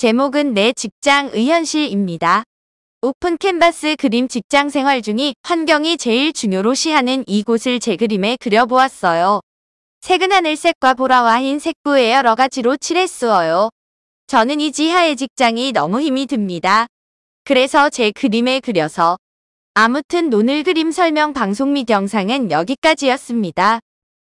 제목은 내 직장 의현실입니다. 오픈 캔버스 그림 직장 생활 중이 환경이 제일 중요로시하는 이곳을 제 그림에 그려보았어요. 색은 하늘색과 보라와 흰색부에 여러 가지로 칠했어요. 저는 이 지하의 직장이 너무 힘이 듭니다. 그래서 제 그림에 그려서 아무튼 논을 그림 설명 방송 및 영상은 여기까지였습니다.